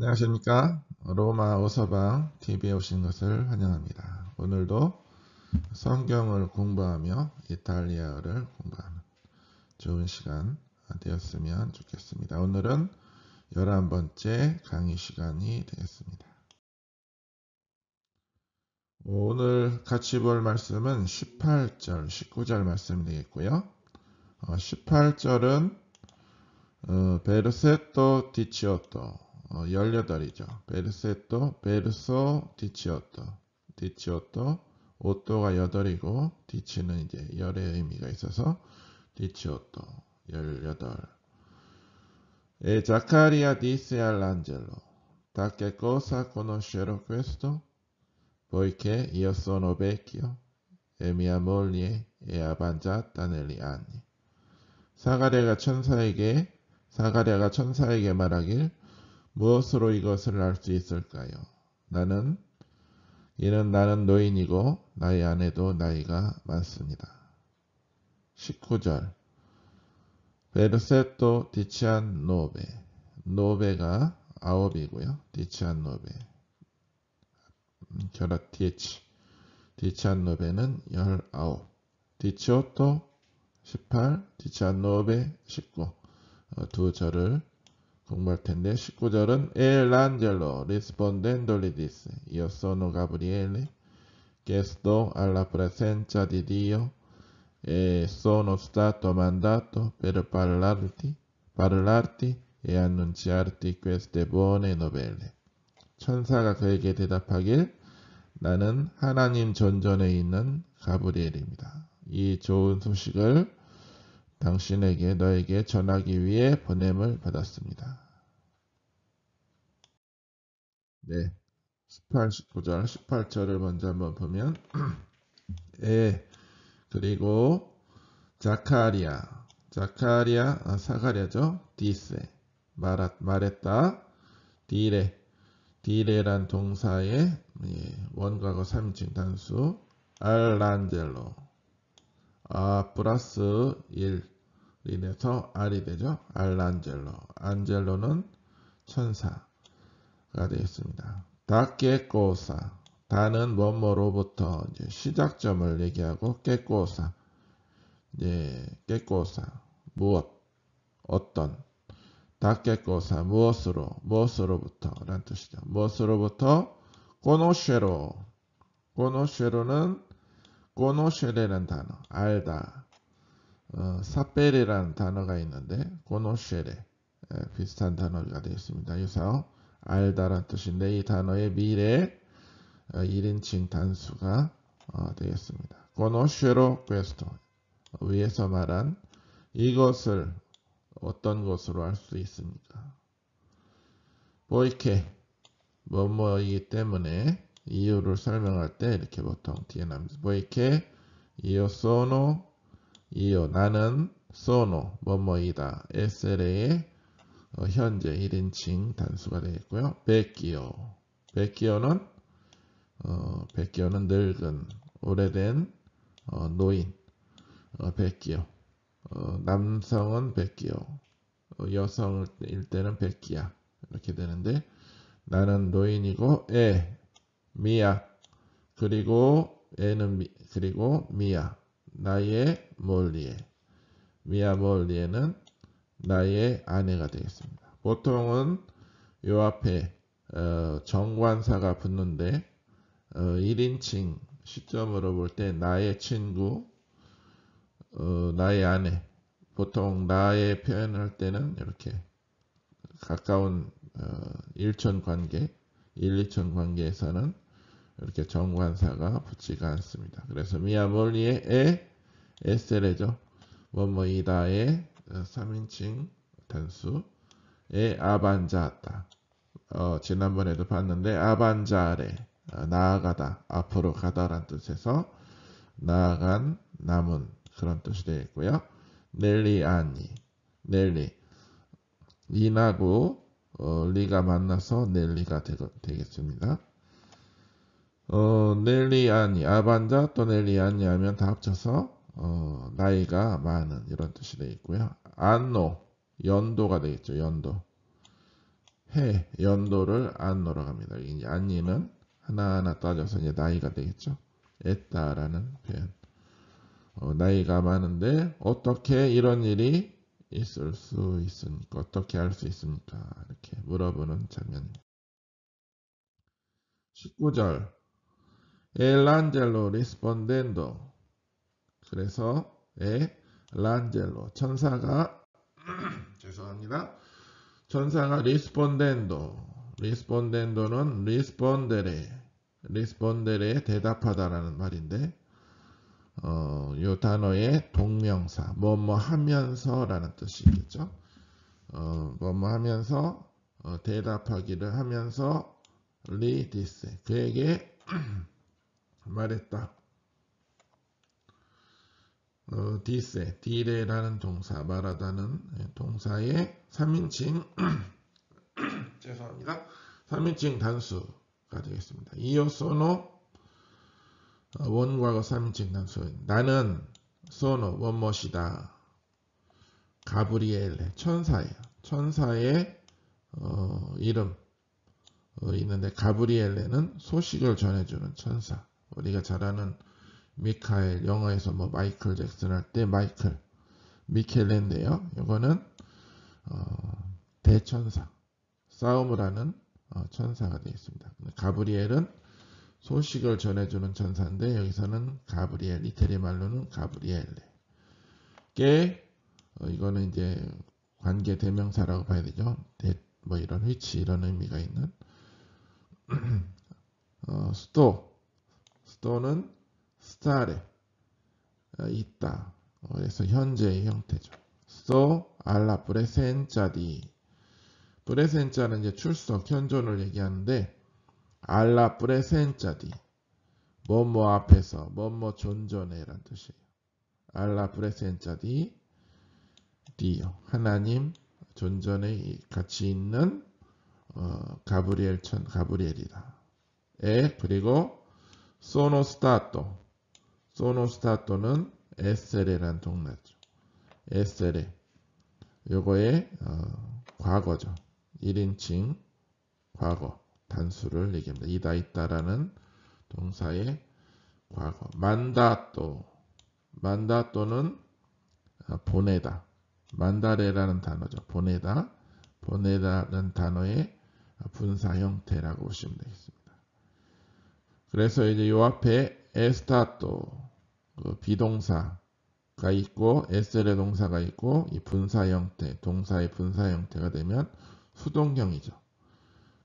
안녕하십니까 로마 어서방 TV에 오신 것을 환영합니다 오늘도 성경을 공부하며 이탈리아어를 공부하는 좋은 시간 되었으면 좋겠습니다 오늘은 11번째 강의 시간이 되겠습니다 오늘 같이 볼 말씀은 18절 19절 말씀 되겠고요 18절은 어, 어, 베르세토 디치오토 18이죠. 어, 베르세토, 베르소, 디치오토. 디치오토, 오토가 8이고 디치는 이제 열의 의미가 있어서 디치오토 18. 에 자카리아 디세 알란젤로. 다케 c 사코 a 쉐로퀘스 s 보이케 이어 u 노베 t o Poiché 에 o sono v e c c 사가랴가 천사에게 사가랴가 천사에게 말하길 무엇으로 이것을 알 수 있을까요? 나는 이는 나는 노인이고 나의 아내도 나이가 많습니다. 19절 베르세토 디치안 노베 노베가 아홉이고요. 디치안 노베 결합 디치 디치안 노베는 19 디치오토 18 디치안 노베 19두 어, 절을 공부할 텐데 19절은 엘란젤로 리스폰덴도 리디스 io sono Gabriele che sto alla presenza di Dio e sono stato mandato per parlarti, parlarti e annunciarti queste buone novelle 천사가 그에게 대답하길 나는 하나님 전전에 있는 가브리엘입니다. 이 좋은 소식을 당신에게 너에게 전하기 위해 보냄을 받았습니다. 네. 18절, 18절을 먼저 한번 보면 에 그리고 자카리아 자카리아 아, 사가랴죠 디세 말하, 말했다 디레 디레란 동사의 예, 원과거 3인칭 단수 알란젤로 아 플러스 1인 돼서 R이 되죠. 알란젤로. 안젤로는 천사가 되겠습니다. 다깨꼬사. 다는 뭐뭐로부터 이제 시작점을 얘기하고 깨꼬사. 이제 깨꼬사. 무엇? 어떤? 다깨꼬사. 무엇으로? 무엇으로부터? 라는 뜻이죠. 무엇으로부터? 꼬노쉐로꼬노쉐로는 고노쉐레라는 단어, 알다. 어, 사페레라는 단어가 있는데 고노쉐레 예, 비슷한 단어가 되겠습니다유사서알다란 뜻인데 이 단어의 미래 어, 1인칭 단수가 어, 되겠습니다. 고노쉐로 퀘스토 위에서 말한 이것을 어떤 것으로 알수 있습니까? 보이케 뭐뭐이기 때문에 이유를 설명할 때 이렇게 보통 뒤에 남자 뭐 이렇게 이어 소노 이어 나는 소노 뭐뭐이다 SLA의 어, 현재 1인칭 단수가 되겠고요. 백기어 백기어는 어, 백기어는 늙은 오래된 어, 노인 어, 백기어 어, 남성은 백기어 어, 여성일 때는 백기야 이렇게 되는데 나는 노인이고 에 미야 그리고 애는 미, 그리고 미야 나의 멀리에 미야 멀리에는 나의 아내가 되겠습니다. 보통은 요 앞에 어, 정관사가 붙는데 어, 1인칭 시점으로 볼 때 나의 친구, 어, 나의 아내 보통 나의 표현할 을 때는 이렇게 가까운 어, 1천 관계, 일, 2천 관계에서는 이렇게 정관사가 붙지가 않습니다. 그래서 미아몰리의 에셀레죠 뭐뭐이다의 3인칭 단수에 아반자다. 어, 지난번에도 봤는데 아반자레 어, 아, 나아가다 앞으로 가다란 뜻에서 나아간 남은 그런 뜻이 되겠고요. 넬리 아니 넬리 니나고 어, 리가 만나서 넬리가 되, 되겠습니다. 어, 넬리아니, 아반자 또 넬리아니 하면 다 합쳐서 어, 나이가 많은 이런 뜻이 되어 있고요. 안노, 연도가 되겠죠. 연도. 해, 연도를 안노라갑니다 이제 안니는 하나하나 따져서 이제 나이가 되겠죠. 에따라는 표현. 어, 나이가 많은데 어떻게 이런 일이 있을 수 있습니까? 어떻게 할 수 있습니까? 이렇게 물어보는 장면입니다. 19절 El angelo rispondendo. 그래서 에 예, 란젤로 천사가 죄송합니다. 천사가 리스폰덴도 리스폰덴도는 리스폰데레 리스폰데레 대답하다라는 말인데 어, 요 단어의 동명사 뭐뭐 하면서라는 뜻이겠죠. 어, 뭐뭐 하면서 어, 대답하기를 하면서 리디스 그에게 말했다. 어, 디세, 디레라는 동사, 말하다는 예, 동사의 3인칭 죄송합니다. 3인칭 단수가 되겠습니다. 이어서노 어, 원과거 3인칭 단수 나는 소노 원못이다. 가브리엘 천사예요. 천사의 어, 이름 어, 있는데 가브리엘레는 소식을 전해주는 천사 우리가 잘 아는 미카엘 영어에서 뭐 마이클 잭슨 할 때 마이클 미켈인데요. 이거는 어, 대천사 싸움을 하는 어, 천사가 되겠습니다 가브리엘은 소식을 전해주는 천사인데 여기서는 가브리엘 이태리 말로는 가브리엘레 게 어, 이거는 이제 관계 대명사라고 봐야 되죠. 대, 뭐 이런 위치 이런 의미가 있는 어, 수도 또는 star에 어, 있다. 어, 그래서 현재의 형태죠. So, alla presenza di. presenza는 이제 출석, 현존을 얘기하는데 alla presenza di. 뭐뭐 앞에서, 뭐뭐 존존해 란 뜻이에요. alla presenza di. 디요. 하나님 존전에 같이 있는 어, 가브리엘 천 가브리엘이다. 에 그리고 sono stato, sono stato는 essere란 동네죠 essere 요거의 어, 과거죠. 1인칭 과거 단수를 얘기합니다. 이다 있다라는 동사의 과거 만다또 만다또는 어, 보내다 만다레라는 단어죠. 보내다 보내다는 단어의 분사 형태라고 보시면 되겠습니다. 그래서 이제 요 앞에 에스타또 그 비동사가 있고 에셀의 동사가 있고 이 분사 형태 동사의 분사 형태가 되면 수동형이죠.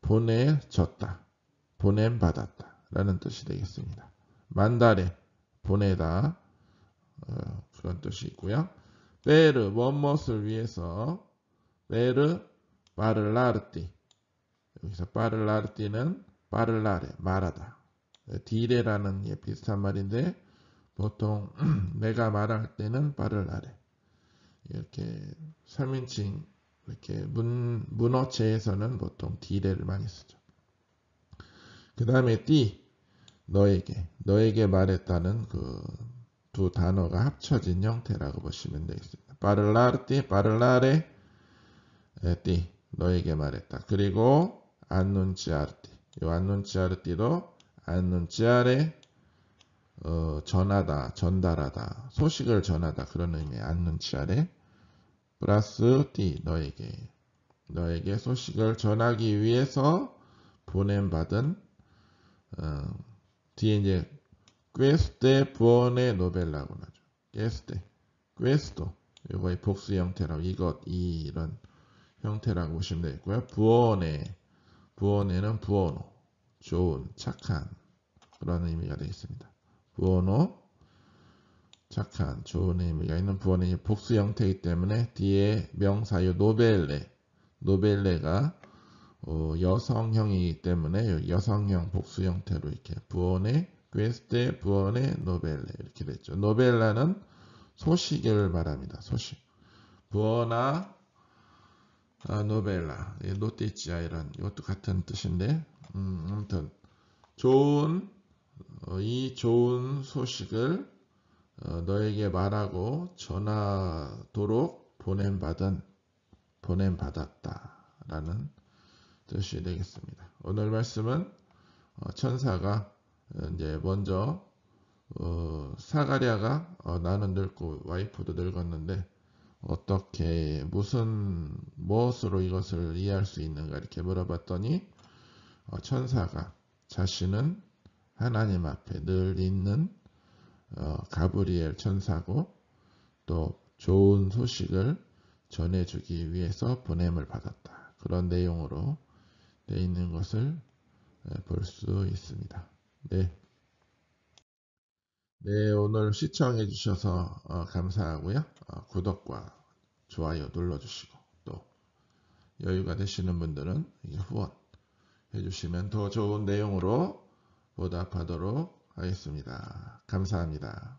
보내졌다. 보냄 받았다. 라는 뜻이 되겠습니다. 만달에 보내다 어, 그런 뜻이 있고요. 베르 원못을 위해서 베르 빠를라르띠 여기서 빠를라르띠는 빠를라레 말하다 디레라는 예, 비슷한 말인데 보통 내가 말할 때는 발을 아래 이렇게 3인칭 이렇게 문, 문어체에서는 보통 디레를 많이 쓰죠. 그 다음에 띠 너에게 너에게 말했다는 그 두 단어가 합쳐진 형태라고 보시면 되겠습니다. 바를라르띠바를라레띠 너에게 말했다. 그리고 안눈치아르띠 이 안눈치아르띠도 안는지아래 어, 전하다, 전달하다, 소식을 전하다 그런 의미의 안눈치아래 플러스 띠 너에게 너에게 소식을 전하기 위해서 보낸받은 어, 뒤에 이제 퀘스테 부원의 노벨라고 하죠. 퀘스테, 퀘스토 이거의 복수 형태라고 이것, 이 이런 형태라고 보시면 되겠고요. 부원의 부원에는 부원호 좋은, 착한 그런 의미가 되겠습니다. 부어노 착한, 좋은 의미가 있는 부원이 복수 형태이기 때문에 뒤에 명사유 노벨레, 노벨레가 어, 여성형이기 때문에 여성형 복수 형태로 이렇게 부원의 퀘스테 부원의 노벨레 이렇게 됐죠. 노벨라는 소식을 말합니다. 소식. 부어나 아, 노벨라, 예, 노티치아 이런 이것도 같은 뜻인데 음, 아무튼 좋은 어, 이 좋은 소식을 어, 너에게 말하고 전하도록 보낸 받은 보냄 받았다라는 뜻이 되겠습니다. 오늘 말씀은 어, 천사가 어, 이제 먼저 어, 사가랴가 어, 나는 늙고 와이프도 늙었는데 어떻게 무슨 무엇으로 이것을 이해할 수 있는가 이렇게 물어봤더니 어, 천사가 자신은 하나님 앞에 늘 있는 어, 가브리엘 천사고 또 좋은 소식을 전해주기 위해서 보냄을 받았다. 그런 내용으로 되어 있는 것을 볼 수 있습니다. 네. 네, 오늘 시청해 주셔서 어, 감사하고요. 구독과 좋아요 눌러주시고 여유가 되시는 분들은 후원 해주시면 더 좋은 내용으로 보답하도록 하겠습니다. 감사합니다.